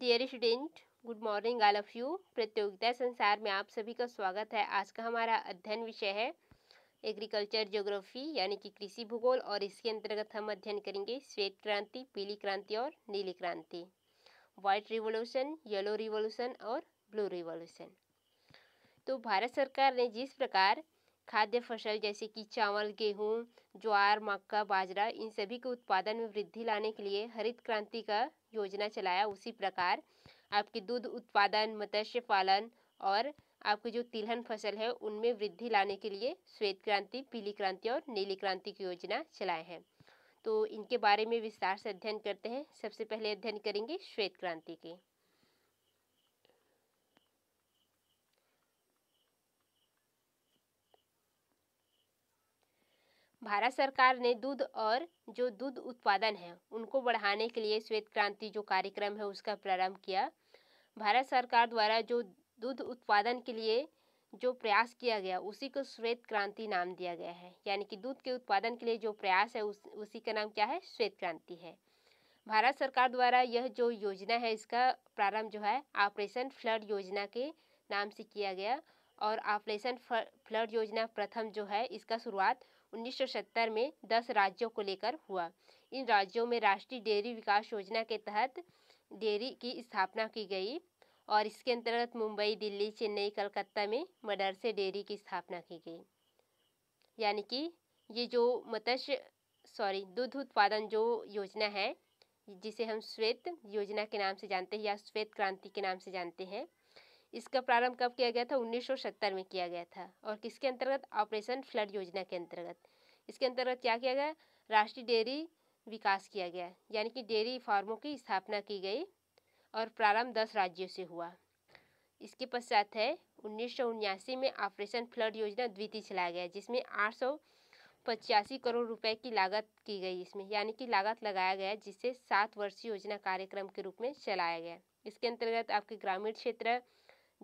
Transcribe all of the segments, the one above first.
dear student good morning all of you प्रतियोगिता संसार में आप सभी का स्वागत है आज का हमारा अध्ययन विषय है एग्रीकल्चर ज्योग्राफी यानी कि कृषि भूगोल और इसके अंतर्गत हम अध्ययन करेंगे श्वेत क्रांति पीली क्रांति और नीली क्रांति व्हाइट रिवोल्यूशन येलो रिवोल्यूशन और ब्लू रिवोल्यूशन तो भारत सरकार ने जिस प्रकार खाद्य फसल जैसे कि चावल गेहूँ ज्वार मक्का बाजरा इन सभी के उत्पादन में वृद्धि लाने के लिए हरित क्रांति का योजना चलाया उसी प्रकार आपके दूध उत्पादन मत्स्य पालन और आपकी जो तिलहन फसल है उनमें वृद्धि लाने के लिए श्वेत क्रांति पीली क्रांति और नीली क्रांति की योजना चलाए हैं तो इनके बारे में विस्तार से अध्ययन करते हैं सबसे पहले अध्ययन करेंगे श्वेत क्रांति के भारत सरकार ने दूध और जो दूध उत्पादन है उनको बढ़ाने के लिए श्वेत क्रांति जो कार्यक्रम है उसका प्रारंभ किया भारत सरकार द्वारा जो दूध उत्पादन के लिए जो प्रयास किया गया उसी को श्वेत क्रांति नाम दिया गया है यानी कि दूध के उत्पादन के लिए जो प्रयास है उस उसी का नाम क्या है श्वेत क्रांति है भारत सरकार द्वारा यह जो योजना है इसका प्रारंभ जो है ऑपरेशन फ्लड योजना के नाम से किया गया और ऑपरेशन फ्लड योजना प्रथम जो है इसका शुरुआत उन्नीस में 10 राज्यों को लेकर हुआ इन राज्यों में राष्ट्रीय डेयरी विकास योजना के तहत डेयरी की स्थापना की गई और इसके अंतर्गत मुंबई दिल्ली चेन्नई कलकत्ता में मदरसे डेयरी की स्थापना की गई यानी कि ये जो मत्स्य सॉरी दूध उत्पादन जो योजना है जिसे हम श्वेत योजना के नाम से जानते हैं या श्वेत क्रांति के नाम से जानते हैं इसका प्रारंभ कब किया गया था उन्नीस में किया गया था और किसके अंतर्गत ऑपरेशन फ्लड योजना के अंतर्गत इसके अंतर्गत क्या किया गया राष्ट्रीय डेयरी विकास किया गया यानी कि डेयरी फार्मों की स्थापना की गई और प्रारंभ दस राज्यों से हुआ इसके पश्चात है उन्नीस में ऑपरेशन फ्लड योजना द्वितीय चलाया गया जिसमें आठ पचासी करोड़ रुपए की लागत की गई इसमें यानी कि लागत लगाया गया जिसे सात वर्षीय योजना कार्यक्रम के रूप में चलाया गया इसके अंतर्गत आपके ग्रामीण क्षेत्र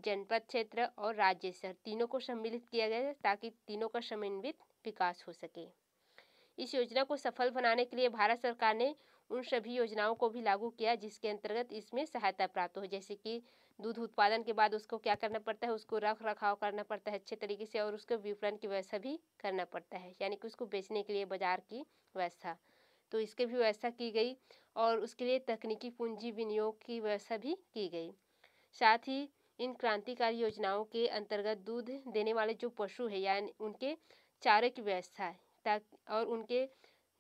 जनपद क्षेत्र और राज्य स्तर तीनों को सम्मिलित किया गया ताकि तीनों का समन्वित विकास हो सके इस योजना को सफल बनाने के लिए भारत सरकार ने उन सभी योजनाओं को भी लागू किया जिसके अंतर्गत इसमें सहायता प्राप्त हो जैसे कि दूध उत्पादन के बाद उसको क्या करना पड़ता है उसको रख रखाव करना पड़ता है अच्छे तरीके से और उसके विपणन की व्यवस्था भी करना पड़ता है यानी कि उसको बेचने के लिए बाजार की व्यवस्था तो इसकी भी व्यवस्था की गई और उसके लिए तकनीकी पूंजी विनियोग की व्यवस्था भी की गई साथ ही इन क्रांतिकारी योजनाओं के अंतर्गत दूध देने वाले जो पशु है यानी उनके चारे की व्यवस्था है ताकि और उनके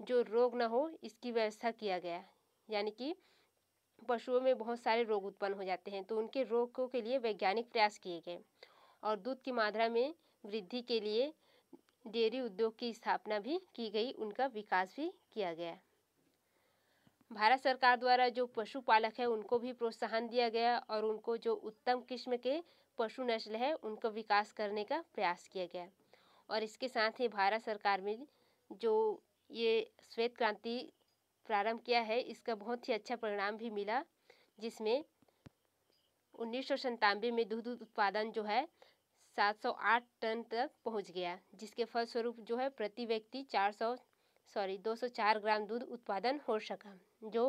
जो रोग ना हो इसकी व्यवस्था किया गया यानी कि पशुओं में बहुत सारे रोग उत्पन्न हो जाते हैं तो उनके रोगों के लिए वैज्ञानिक प्रयास किए गए और दूध की मात्रा में वृद्धि के लिए डेयरी उद्योग की स्थापना भी की गई उनका विकास भी किया गया भारत सरकार द्वारा जो पशुपालक है उनको भी प्रोत्साहन दिया गया और उनको जो उत्तम किस्म के पशु नस्ल है उनका विकास करने का प्रयास किया गया और इसके साथ ही भारत सरकार में जो ये श्वेत क्रांति प्रारंभ किया है इसका बहुत ही अच्छा परिणाम भी मिला जिसमें उन्नीस सौ में दूध उत्पादन जो है 708 टन तक पहुंच गया जिसके फलस्वरूप जो है प्रति व्यक्ति सौ सॉरी 204 ग्राम दूध उत्पादन हो सका जो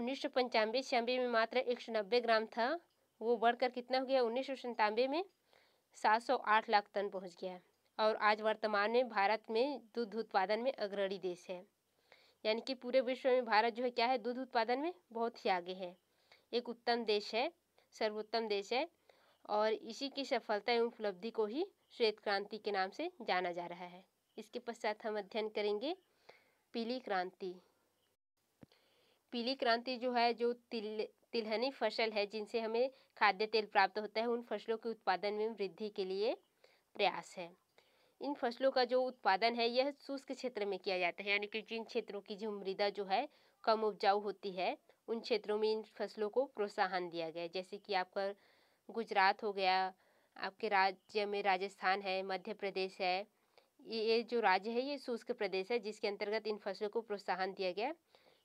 उन्नीस सौ पंचानवे छियानवे में मात्र एक सौ नब्बे ग्राम था वो बढ़कर कितना हो गया उन्नीस सौ सन्तानवे में सात सौ आठ लाख टन पहुंच गया और आज वर्तमान में भारत में दूध उत्पादन में अग्रणी देश है यानी कि पूरे विश्व में भारत जो है क्या है दूध उत्पादन में बहुत ही आगे है एक उत्तम देश है सर्वोत्तम देश है और इसी की सफलता एवं उपलब्धि को ही श्वेत क्रांति के नाम से जाना जा रहा है इसके पश्चात हम अध्ययन करेंगे पीली क्रांति पीली क्रांति जो है जो तिल तिलहनी फसल है जिनसे हमें खाद्य तेल प्राप्त होता है उन फसलों के उत्पादन में वृद्धि के लिए प्रयास है इन फसलों का जो उत्पादन है यह शुष्क क्षेत्र में किया जाता है यानी कि जिन क्षेत्रों की जो मृदा जो है कम उपजाऊ होती है उन क्षेत्रों में इन फसलों को प्रोत्साहन दिया गया जैसे कि आपका गुजरात हो गया आपके राज्य में राजस्थान है मध्य प्रदेश है ये जो राज्य है ये शुष्क प्रदेश है जिसके अंतर्गत इन फसलों को प्रोत्साहन दिया गया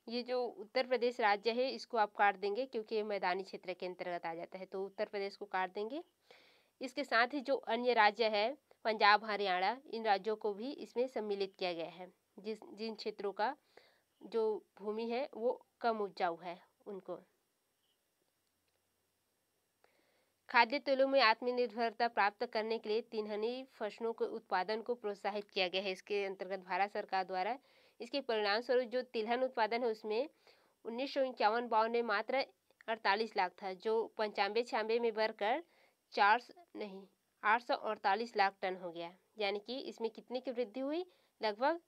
ये जो उत्तर प्रदेश राज्य है इसको आप काट देंगे क्योंकि ये मैदानी क्षेत्र के अंतर्गत आ जाता है तो उत्तर प्रदेश को काट देंगे इसके साथ ही जो अन्य राज्य है पंजाब हरियाणा इन राज्यों को भी इसमें सम्मिलित किया गया है जिस जिन क्षेत्रों का जो भूमि है वो कम उपजाऊ है उनको खाद्य तेलों में आत्मनिर्भरता प्राप्त करने के लिए तिलहनी फसलों के उत्पादन को प्रोत्साहित किया गया है इसके अंतर्गत भारत सरकार द्वारा इसके परिणाम स्वरूप जो तिलहन उत्पादन है उसमें उन्नीस सौ इक्यावन बावन में मात्र अड़तालीस लाख था जो पंचानवे छियानवे में बढ़कर चार नहीं आठ सौ अड़तालीस लाख टन हो गया यानी कि इसमें कितने की वृद्धि हुई लगभग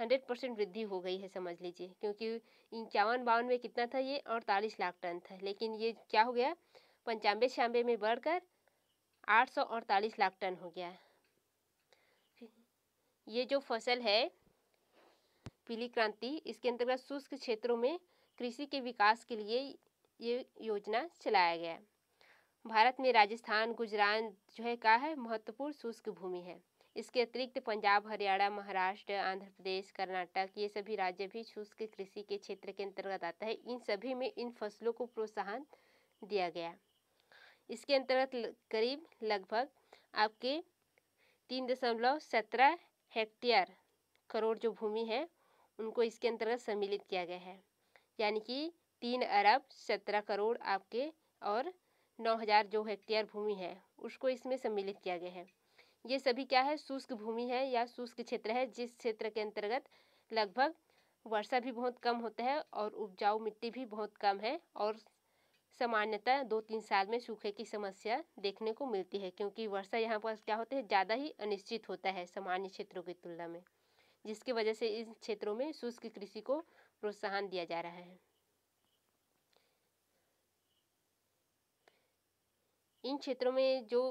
हंड्रेड परसेंट वृद्धि हो गई है समझ लीजिए क्योंकि इक्यावन बावन में कितना था ये अड़तालीस लाख टन था लेकिन ये क्या हो गया पंचानवे छियानवे में बढ़कर आठ सौ अड़तालीस लाख टन हो गया ये जो फसल है पीली क्रांति इसके अंतर्गत शुष्क क्षेत्रों में कृषि के विकास के लिए ये योजना चलाया गया भारत में राजस्थान गुजरात जो है का है महत्वपूर्ण शुष्क भूमि है इसके अतिरिक्त पंजाब हरियाणा महाराष्ट्र आंध्र प्रदेश कर्नाटक ये सभी राज्य भी शुष्क कृषि के क्षेत्र के अंतर्गत आता है इन सभी में इन फसलों को प्रोत्साहन दिया गया इसके अंतर्गत करीब लगभग आपके तीन दशमलव सत्रह हेक्टेयर करोड़ जो भूमि है उनको इसके अंतर्गत सम्मिलित किया गया है यानी कि तीन अरब सत्रह करोड़ आपके और नौ हज़ार जो हेक्टेयर भूमि है उसको इसमें सम्मिलित किया गया है ये सभी क्या है शुष्क भूमि है या शुष्क क्षेत्र है जिस क्षेत्र के अंतर्गत लगभग वर्षा भी बहुत कम होता है और उपजाऊ मिट्टी भी बहुत कम है और सामान्यतः दो तीन साल में सूखे की समस्या देखने को मिलती है क्योंकि वर्षा यहाँ पर क्या होता है ज़्यादा ही अनिश्चित होता है सामान्य क्षेत्रों की तुलना में जिसकी वजह से इन क्षेत्रों में शुष्क कृषि को प्रोत्साहन दिया जा रहा है इन क्षेत्रों में जो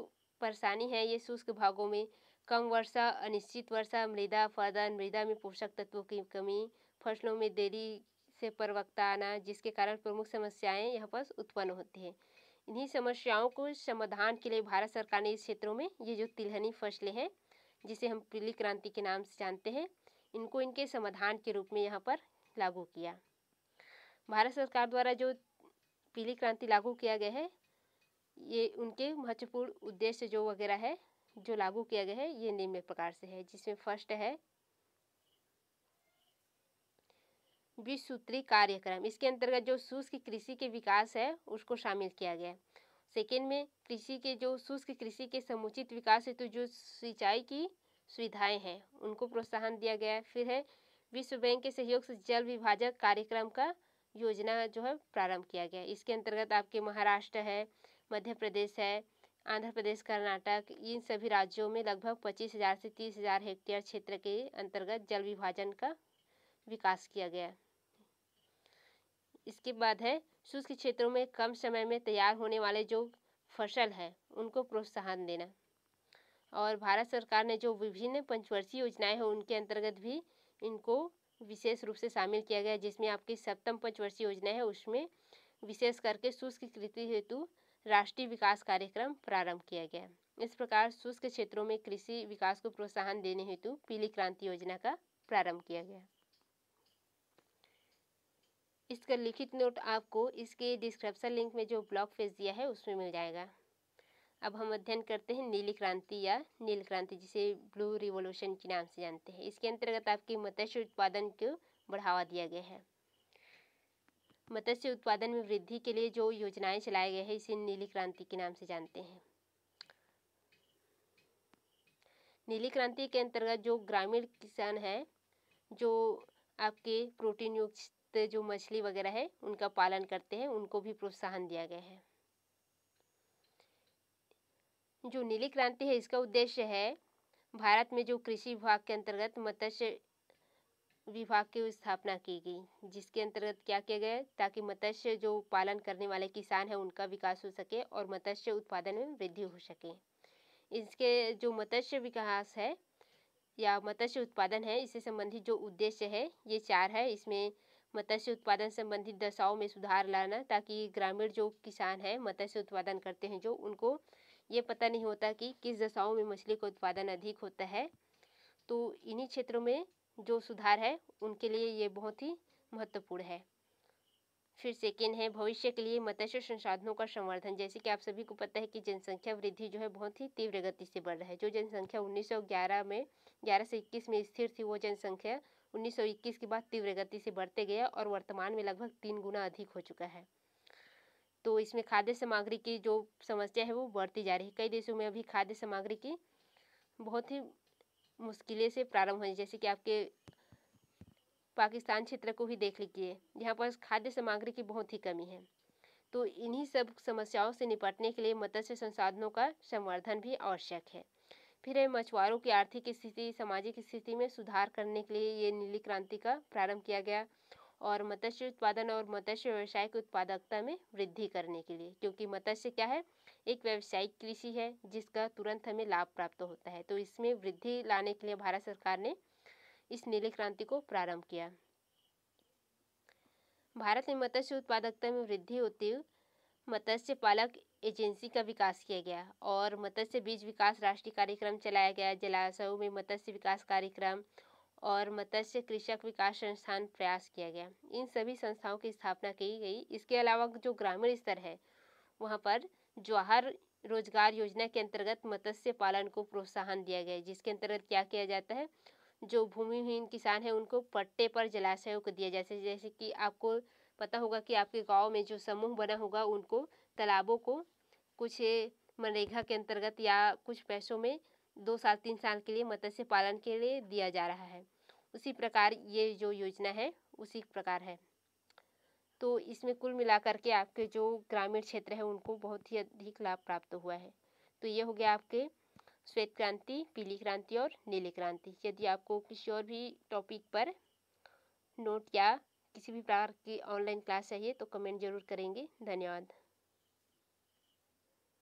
परेशानी है ये शुष्क भागों में कम वर्षा अनिश्चित वर्षा मृदा फलदार मृदा में पोषक तत्वों की कमी फसलों में देरी से परवक्ता आना जिसके कारण प्रमुख समस्याएं यहाँ पर उत्पन्न होती हैं इन्हीं समस्याओं को समाधान के लिए भारत सरकार ने इस क्षेत्रों में ये जो तिलहनी फसलें हैं जिसे हम पीली क्रांति के नाम से जानते हैं इनको इनके समाधान के रूप में यहाँ पर लागू किया भारत सरकार द्वारा जो पीली क्रांति लागू किया गया है ये उनके महत्वपूर्ण उद्देश्य जो वगैरह है जो लागू किया गया है ये निम्न प्रकार से है जिसमें फर्स्ट है बीस सूत्री कार्यक्रम इसके अंतर्गत जो शुष्क कृषि के विकास है उसको शामिल किया गया सेकेंड में कृषि के जो शुष्क कृषि के समुचित विकास हेतु तो जो सिंचाई की सुविधाएं हैं उनको प्रोत्साहन दिया गया फिर है विश्व बैंक के सहयोग से जल विभाजक कार्यक्रम का योजना जो है प्रारंभ किया गया इसके अंतर्गत आपके महाराष्ट्र है मध्य प्रदेश है आंध्र प्रदेश कर्नाटक इन सभी राज्यों में लगभग पच्चीस हज़ार से तीस हज़ार हेक्टेयर क्षेत्र के अंतर्गत जल विभाजन का विकास किया गया इसके बाद है शुष्क क्षेत्रों में कम समय में तैयार होने वाले जो फसल हैं उनको प्रोत्साहन देना और भारत सरकार ने जो विभिन्न पंचवर्षीय योजनाएं हैं उनके अंतर्गत भी इनको विशेष रूप से शामिल किया गया जिसमें आपकी सप्तम पंचवर्षीय योजना है उसमें विशेष करके शुष्क कृषि हेतु राष्ट्रीय विकास कार्यक्रम प्रारंभ किया गया इस प्रकार शुष्क क्षेत्रों में कृषि विकास को प्रोत्साहन देने हेतु पीली क्रांति योजना का प्रारंभ किया गया इसका लिखित नोट आपको इसके डिस्क्रिप्शन लिंक में जो ब्लॉग पेज दिया है उसमें मिल जाएगा अब हम अध्ययन करते हैं नीली क्रांति या नील क्रांति जिसे ब्लू रिवोल्यूशन के नाम से जानते हैं इसके अंतर्गत आपके मत्स्य उत्पादन को बढ़ावा दिया गया है मत्स्य उत्पादन में वृद्धि के लिए जो योजनाएं चलाए गए हैं इसे नीली क्रांति के नाम से जानते हैं नीली क्रांति के अंतर्गत जो ग्रामीण किसान हैं जो आपके प्रोटीन युक्त जो मछली वगैरह है उनका पालन करते हैं उनको भी प्रोत्साहन दिया गया है जो नीली क्रांति है इसका उद्देश्य है भारत में जो कृषि विभाग के अंतर्गत मत्स्य विभाग की स्थापना की गई जिसके अंतर्गत क्या किया गया ताकि मत्स्य जो पालन करने वाले किसान हैं उनका विकास हो सके और मत्स्य उत्पादन में वृद्धि हो सके इसके जो मत्स्य विकास है या मत्स्य उत्पादन है इससे संबंधित जो उद्देश्य है ये चार है इसमें मत्स्य उत्पादन संबंधित दशाओं में सुधार लाना ताकि ग्रामीण जो किसान हैं मत्स्य उत्पादन करते हैं जो उनको ये पता नहीं होता कि किस दशाओं में मछली का उत्पादन अधिक होता है तो इन्हीं क्षेत्रों में जो सुधार है उनके लिए ये बहुत ही महत्वपूर्ण है फिर सेकेंड है भविष्य के लिए मत्स्य संसाधनों का संवर्धन जैसे कि आप सभी को पता है कि जनसंख्या वृद्धि जो है बहुत ही तीव्र गति से बढ़ रहा है जो जनसंख्या 1911 में 11 से 21 में स्थिर थी वो जनसंख्या 1921 के बाद तीव्र गति से बढ़ते गया और वर्तमान में लगभग तीन गुना अधिक हो चुका है तो इसमें खाद्य सामग्री की जो समस्या है वो बढ़ती जा रही है कई देशों में अभी खाद्य सामग्री की बहुत ही मुश्किलें से प्रारंभ हुई जैसे कि आपके पाकिस्तान क्षेत्र को ही देख लीजिए यहाँ पर खाद्य सामग्री की बहुत ही कमी है तो इन्हीं सब समस्याओं से निपटने के लिए मत्स्य संसाधनों का संवर्धन भी आवश्यक है फिर मछुआरों की आर्थिक स्थिति सामाजिक स्थिति में सुधार करने के लिए ये नीली क्रांति का प्रारंभ किया गया और मत्स्य उत्पादन और मत्स्य व्यवसाय की उत्पादकता में वृद्धि करने के लिए क्योंकि मत्स्य क्या है एक व्यावसायिक कृषि है जिसका तुरंत हमें लाभ प्राप्त होता है तो इसमें वृद्धि लाने के लिए भारत सरकार ने इस नीली क्रांति को प्रारंभ किया भारत में मत्स्य उत्पादकता में वृद्धि होती हुई मत्स्य पालक एजेंसी का विकास किया गया और मत्स्य बीज विकास राष्ट्रीय कार्यक्रम चलाया गया जलाशयों में मत्स्य विकास कार्यक्रम और मत्स्य कृषक विकास संस्थान प्रयास किया गया इन सभी संस्थाओं की स्थापना की गई इसके अलावा जो ग्रामीण स्तर है वहाँ पर जवाहर रोजगार योजना के अंतर्गत मत्स्य पालन को प्रोत्साहन दिया गया जिसके अंतर्गत क्या किया जाता है जो भूमिहीन किसान है उनको पट्टे पर जलाशयों को दिया जाता है जैसे कि आपको पता होगा कि आपके गांव में जो समूह बना होगा उनको तालाबों को कुछ मनरेगा के अंतर्गत या कुछ पैसों में दो साल तीन साल के लिए मत्स्य पालन के लिए दिया जा रहा है उसी प्रकार ये जो योजना है उसी प्रकार है तो इसमें कुल मिलाकर के आपके जो ग्रामीण क्षेत्र है उनको बहुत ही अधिक लाभ प्राप्त हुआ है तो ये हो गया आपके श्वेत क्रांति पीली क्रांति और नीली क्रांति यदि आपको किसी और भी टॉपिक पर नोट या किसी भी प्रकार की ऑनलाइन क्लास चाहिए तो कमेंट जरूर करेंगे धन्यवाद